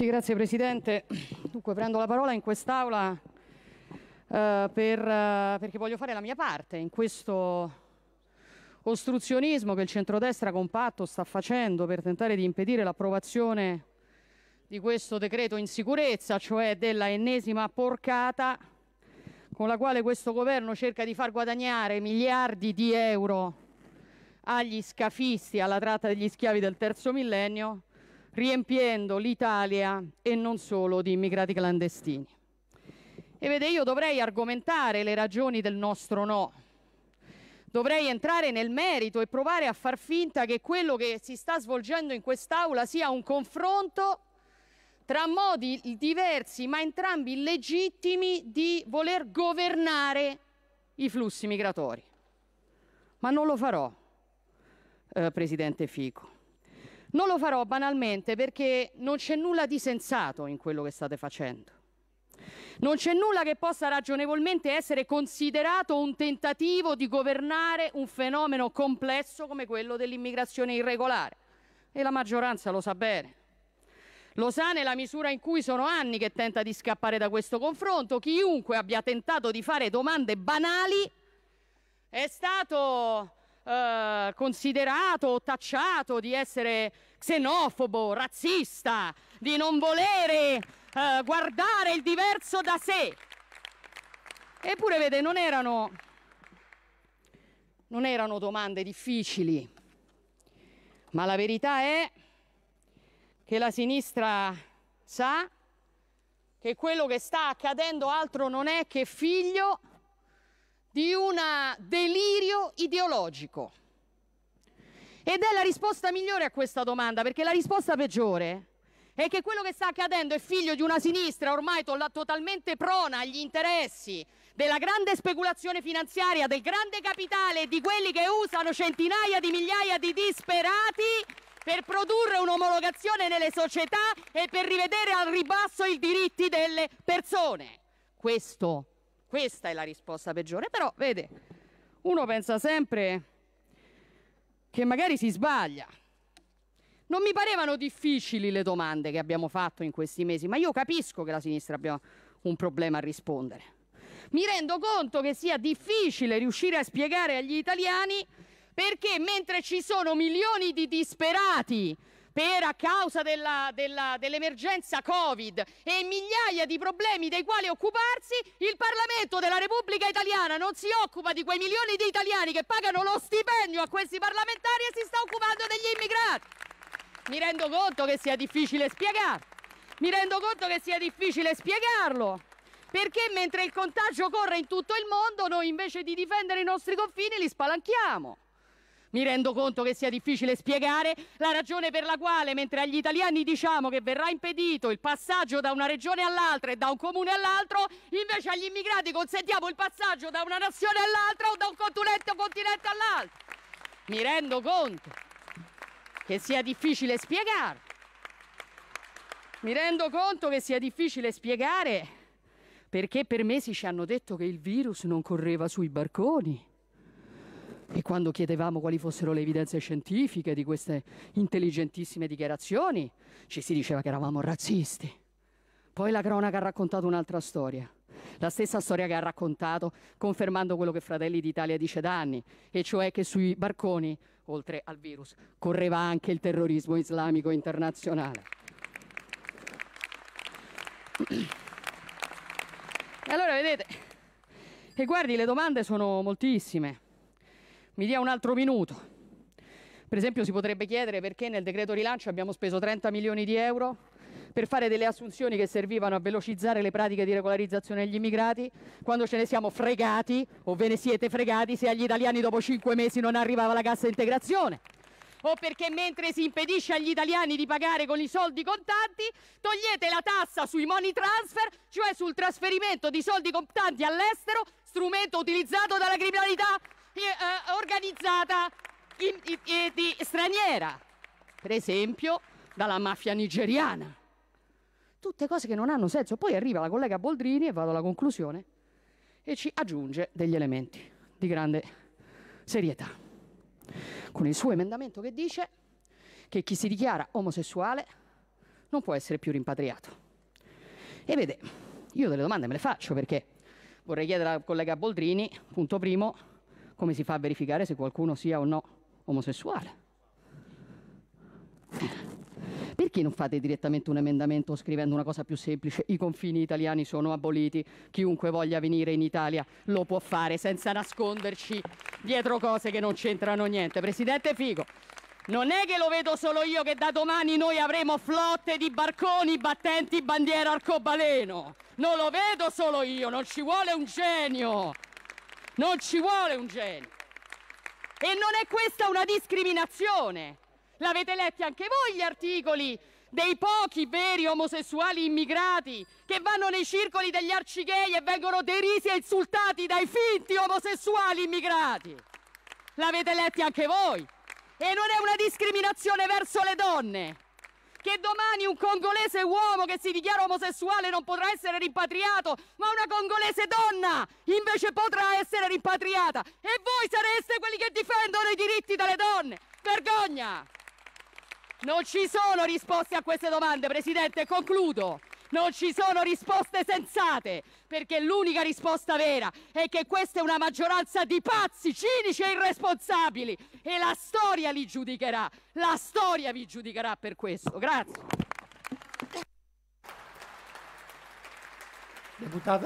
Sì, grazie Presidente. Dunque prendo la parola in quest'Aula eh, per, eh, perché voglio fare la mia parte in questo ostruzionismo che il centrodestra compatto sta facendo per tentare di impedire l'approvazione di questo decreto in sicurezza, cioè della ennesima porcata con la quale questo governo cerca di far guadagnare miliardi di euro agli scafisti, alla tratta degli schiavi del terzo millennio riempiendo l'Italia e non solo di immigrati clandestini. E vede, io dovrei argomentare le ragioni del nostro no. Dovrei entrare nel merito e provare a far finta che quello che si sta svolgendo in quest'Aula sia un confronto tra modi diversi, ma entrambi legittimi, di voler governare i flussi migratori. Ma non lo farò, eh, Presidente Fico non lo farò banalmente perché non c'è nulla di sensato in quello che state facendo. Non c'è nulla che possa ragionevolmente essere considerato un tentativo di governare un fenomeno complesso come quello dell'immigrazione irregolare. E la maggioranza lo sa bene. Lo sa nella misura in cui sono anni che tenta di scappare da questo confronto. Chiunque abbia tentato di fare domande banali è stato eh, considerato o tacciato di essere xenofobo, razzista, di non volere eh, guardare il diverso da sé. Eppure, vede, non erano, non erano domande difficili, ma la verità è che la sinistra sa che quello che sta accadendo altro non è che figlio di un delirio ideologico. Ed è la risposta migliore a questa domanda, perché la risposta peggiore è che quello che sta accadendo è figlio di una sinistra ormai to- totalmente prona agli interessi della grande speculazione finanziaria, del grande capitale e di quelli che usano centinaia di migliaia di disperati per produrre un'omologazione nelle società e per rivedere al ribasso i diritti delle persone. Questo questa è la risposta peggiore, però vede, uno pensa sempre che magari si sbaglia. Non mi parevano difficili le domande che abbiamo fatto in questi mesi, ma io capisco che la sinistra abbia un problema a rispondere. Mi rendo conto che sia difficile riuscire a spiegare agli italiani perché mentre ci sono milioni di disperati per a causa dell'emergenza Covid e migliaia di problemi dei quali occuparsi, il Parlamento della Repubblica Italiana non si occupa di quei milioni di italiani che pagano lo stipendio a questi parlamentari e si sta occupando degli immigrati. Mi rendo conto che sia difficile spiegarlo, mi rendo conto che sia difficile spiegarlo perché mentre il contagio corre in tutto il mondo, noi invece di difendere i nostri confini li spalanchiamo mi rendo conto che sia difficile spiegare, la ragione per la quale mentre agli italiani diciamo che verrà impedito il passaggio da una regione all'altra e da un comune all'altro, invece agli immigrati consentiamo il passaggio da una nazione all'altra o da un continente, un continente all'altro. Mi rendo conto che sia difficile spiegare. Mi rendo conto che sia difficile spiegare perché per mesi ci hanno detto che il virus non correva sui barconi e quando chiedevamo quali fossero le evidenze scientifiche di queste intelligentissime dichiarazioni, ci si diceva che eravamo razzisti. Poi la cronaca ha raccontato un'altra storia. La stessa storia che ha raccontato, confermando quello che Fratelli d'Italia dice da anni, e cioè che sui barconi, oltre al virus, correva anche il terrorismo islamico internazionale. E allora vedete, e guardi, le domande sono moltissime. Mi dia un altro minuto. Per esempio si potrebbe chiedere perché nel decreto rilancio abbiamo speso 30 milioni di euro per fare delle assunzioni che servivano a velocizzare le pratiche di regolarizzazione degli immigrati, quando ce ne siamo fregati o ve ne siete fregati se agli italiani dopo 5 mesi non arrivava la cassa integrazione. O perché mentre si impedisce agli italiani di pagare con i soldi contanti, togliete la tassa sui money transfer, cioè sul trasferimento di soldi contanti all'estero, strumento utilizzato dalla criminalità eh, organizzata in, in, in, straniera, per esempio dalla mafia nigeriana. Tutte cose che non hanno senso. Poi arriva la collega Boldrini e vado alla conclusione e ci aggiunge degli elementi di grande serietà. Con il suo emendamento che dice che chi si dichiara omosessuale non può essere più rimpatriato. E vede, io delle domande me le faccio perché vorrei chiedere alla collega Boldrini, punto primo, come si fa a verificare se qualcuno sia o no omosessuale? Perché non fate direttamente un emendamento scrivendo una cosa più semplice? I confini italiani sono aboliti, chiunque voglia venire in Italia lo può fare senza nasconderci dietro cose che non c'entrano niente. Presidente Figo, non è che lo vedo solo io che da domani noi avremo flotte di barconi battenti bandiera arcobaleno. Non lo vedo solo io, non ci vuole un genio. Non ci vuole un genio. E non è questa una discriminazione. L'avete letti anche voi gli articoli dei pochi veri omosessuali immigrati che vanno nei circoli degli arcigay e vengono derisi e insultati dai finti omosessuali immigrati. L'avete letti anche voi. E non è una discriminazione verso le donne che domani un congolese uomo che si dichiara omosessuale non potrà essere rimpatriato, ma una congolese donna invece potrà essere rimpatriata. E voi sareste quelli che difendono i diritti delle donne. Vergogna! Non ci sono risposte a queste domande, Presidente, concludo non ci sono risposte sensate, perché l'unica risposta vera è che questa è una maggioranza di pazzi, cinici e irresponsabili e la storia li giudicherà, la storia vi giudicherà per questo. Grazie. Deputato.